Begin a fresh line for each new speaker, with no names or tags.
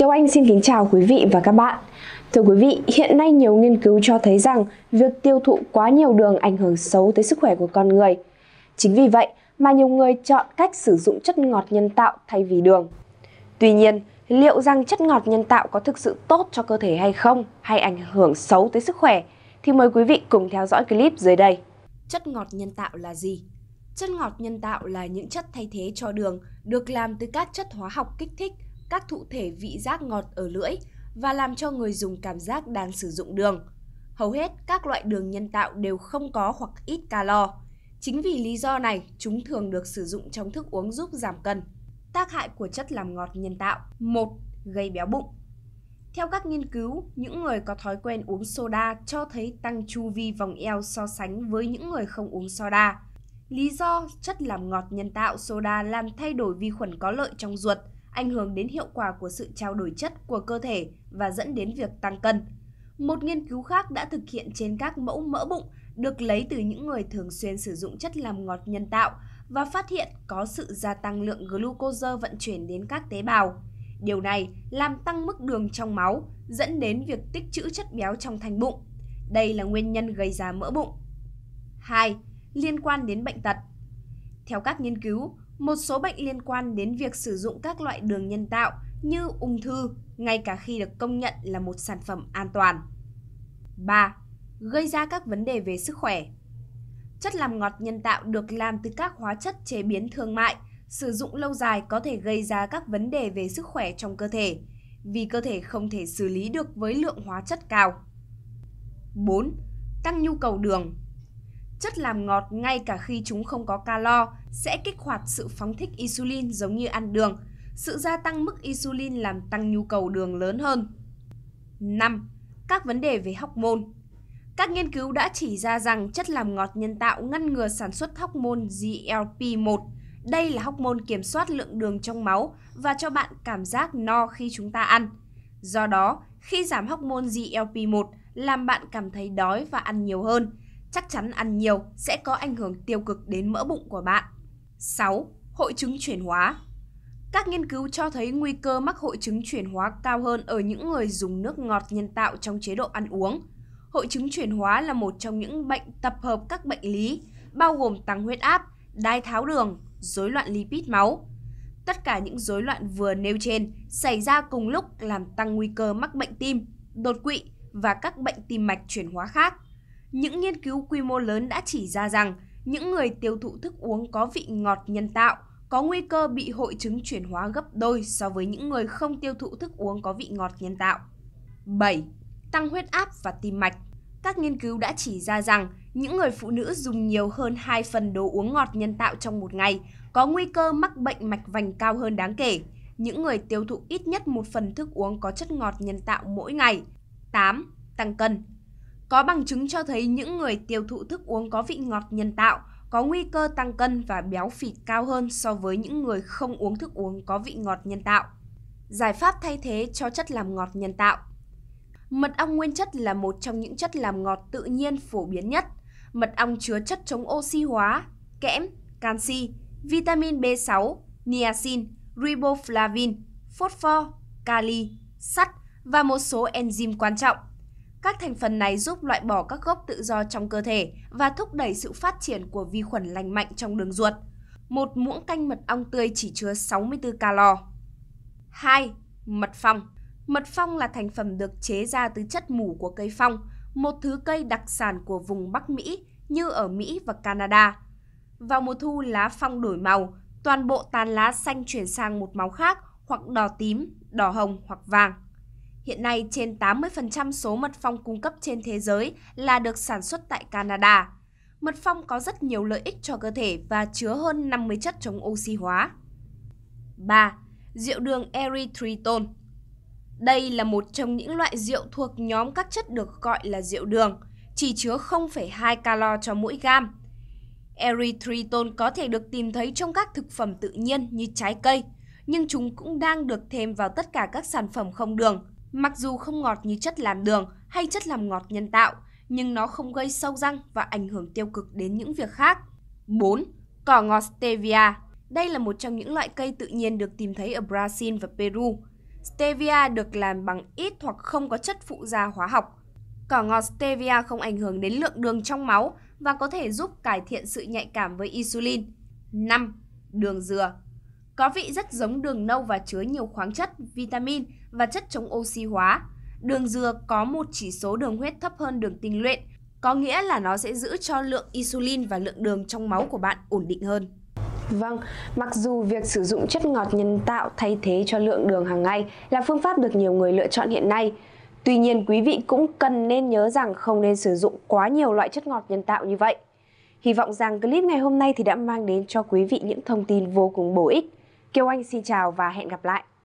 Kiều Anh xin kính chào quý vị và các bạn. Thưa quý vị, hiện nay nhiều nghiên cứu cho thấy rằng việc tiêu thụ quá nhiều đường ảnh hưởng xấu tới sức khỏe của con người. Chính vì vậy mà nhiều người chọn cách sử dụng chất ngọt nhân tạo thay vì đường. Tuy nhiên, liệu rằng chất ngọt nhân tạo có thực sự tốt cho cơ thể hay không hay ảnh hưởng xấu tới sức khỏe thì mời quý vị cùng theo dõi clip dưới đây. Chất ngọt nhân tạo là gì? Chất ngọt nhân tạo là những chất thay thế cho đường được làm từ các chất hóa học kích thích – các thụ thể vị giác ngọt ở lưỡi và làm cho người dùng cảm giác đang sử dụng đường. Hầu hết các loại đường nhân tạo đều không có hoặc ít calo. Chính vì lý do này, chúng thường được sử dụng trong thức uống giúp giảm cân. Tác hại của chất làm ngọt nhân tạo 1. Gây béo bụng Theo các nghiên cứu, những người có thói quen uống soda cho thấy tăng chu vi vòng eo so sánh với những người không uống soda. Lý do chất làm ngọt nhân tạo soda làm thay đổi vi khuẩn có lợi trong ruột – ảnh hưởng đến hiệu quả của sự trao đổi chất của cơ thể và dẫn đến việc tăng cân. Một nghiên cứu khác đã thực hiện trên các mẫu mỡ bụng được lấy từ những người thường xuyên sử dụng chất làm ngọt nhân tạo và phát hiện có sự gia tăng lượng glucose vận chuyển đến các tế bào. Điều này làm tăng mức đường trong máu, dẫn đến việc tích trữ chất béo trong thành bụng. Đây là nguyên nhân gây ra mỡ bụng. 2. Liên quan đến bệnh tật. Theo các nghiên cứu, một số bệnh liên quan đến việc sử dụng các loại đường nhân tạo như ung thư, ngay cả khi được công nhận là một sản phẩm an toàn. 3. Gây ra các vấn đề về sức khỏe. Chất làm ngọt nhân tạo được làm từ các hóa chất chế biến thương mại, sử dụng lâu dài có thể gây ra các vấn đề về sức khỏe trong cơ thể, vì cơ thể không thể xử lý được với lượng hóa chất cao. 4. Tăng nhu cầu đường. Chất làm ngọt ngay cả khi chúng không có calo sẽ kích hoạt sự phóng thích insulin giống như ăn đường. Sự gia tăng mức insulin làm tăng nhu cầu đường lớn hơn. 5. Các vấn đề về hóc môn Các nghiên cứu đã chỉ ra rằng chất làm ngọt nhân tạo ngăn ngừa sản xuất hóc môn GLP-1. Đây là hóc môn kiểm soát lượng đường trong máu và cho bạn cảm giác no khi chúng ta ăn. Do đó, khi giảm hóc môn GLP-1 làm bạn cảm thấy đói và ăn nhiều hơn, chắc chắn ăn nhiều sẽ có ảnh hưởng tiêu cực đến mỡ bụng của bạn. 6. Hội chứng chuyển hóa Các nghiên cứu cho thấy nguy cơ mắc hội chứng chuyển hóa cao hơn ở những người dùng nước ngọt nhân tạo trong chế độ ăn uống. Hội chứng chuyển hóa là một trong những bệnh tập hợp các bệnh lý, bao gồm tăng huyết áp, đai tháo đường, rối loạn lipid máu. Tất cả những rối loạn vừa nêu trên xảy ra cùng lúc làm tăng nguy cơ mắc bệnh tim, đột quỵ và các bệnh tim mạch chuyển hóa khác. Những nghiên cứu quy mô lớn đã chỉ ra rằng những người tiêu thụ thức uống có vị ngọt nhân tạo có nguy cơ bị hội chứng chuyển hóa gấp đôi so với những người không tiêu thụ thức uống có vị ngọt nhân tạo. 7. Tăng huyết áp và tim mạch Các nghiên cứu đã chỉ ra rằng những người phụ nữ dùng nhiều hơn 2 phần đồ uống ngọt nhân tạo trong một ngày có nguy cơ mắc bệnh mạch vành cao hơn đáng kể. Những người tiêu thụ ít nhất một phần thức uống có chất ngọt nhân tạo mỗi ngày. 8. Tăng cân có bằng chứng cho thấy những người tiêu thụ thức uống có vị ngọt nhân tạo có nguy cơ tăng cân và béo phì cao hơn so với những người không uống thức uống có vị ngọt nhân tạo. Giải pháp thay thế cho chất làm ngọt nhân tạo Mật ong nguyên chất là một trong những chất làm ngọt tự nhiên phổ biến nhất. Mật ong chứa chất chống oxy hóa, kẽm, canxi, vitamin B6, niacin, riboflavin, phosphor, kali, sắt và một số enzyme quan trọng. Các thành phần này giúp loại bỏ các gốc tự do trong cơ thể và thúc đẩy sự phát triển của vi khuẩn lành mạnh trong đường ruột. Một muỗng canh mật ong tươi chỉ chứa 64 calo. 2. Mật phong Mật phong là thành phẩm được chế ra từ chất mủ của cây phong, một thứ cây đặc sản của vùng Bắc Mỹ như ở Mỹ và Canada. Vào mùa thu, lá phong đổi màu, toàn bộ tàn lá xanh chuyển sang một màu khác hoặc đỏ tím, đỏ hồng hoặc vàng. Hiện nay, trên 80% số mật phong cung cấp trên thế giới là được sản xuất tại Canada. Mật phong có rất nhiều lợi ích cho cơ thể và chứa hơn 50 chất chống oxy hóa. 3. Rượu đường erythritol Đây là một trong những loại rượu thuộc nhóm các chất được gọi là rượu đường, chỉ chứa 0,2 calo cho mỗi gam. Erythritol có thể được tìm thấy trong các thực phẩm tự nhiên như trái cây, nhưng chúng cũng đang được thêm vào tất cả các sản phẩm không đường, Mặc dù không ngọt như chất làm đường hay chất làm ngọt nhân tạo, nhưng nó không gây sâu răng và ảnh hưởng tiêu cực đến những việc khác. 4. Cỏ ngọt stevia. Đây là một trong những loại cây tự nhiên được tìm thấy ở Brazil và Peru. Stevia được làm bằng ít hoặc không có chất phụ gia hóa học. Cỏ ngọt stevia không ảnh hưởng đến lượng đường trong máu và có thể giúp cải thiện sự nhạy cảm với insulin. 5. Đường dừa có vị rất giống đường nâu và chứa nhiều khoáng chất, vitamin và chất chống oxy hóa. Đường dừa có một chỉ số đường huyết thấp hơn đường tinh luyện, có nghĩa là nó sẽ giữ cho lượng insulin và lượng đường trong máu của bạn ổn định hơn. Vâng, mặc dù việc sử dụng chất ngọt nhân tạo thay thế cho lượng đường hàng ngày là phương pháp được nhiều người lựa chọn hiện nay, tuy nhiên quý vị cũng cần nên nhớ rằng không nên sử dụng quá nhiều loại chất ngọt nhân tạo như vậy. Hy vọng rằng clip ngày hôm nay thì đã mang đến cho quý vị những thông tin vô cùng bổ ích. Kiều Anh xin chào và hẹn gặp lại.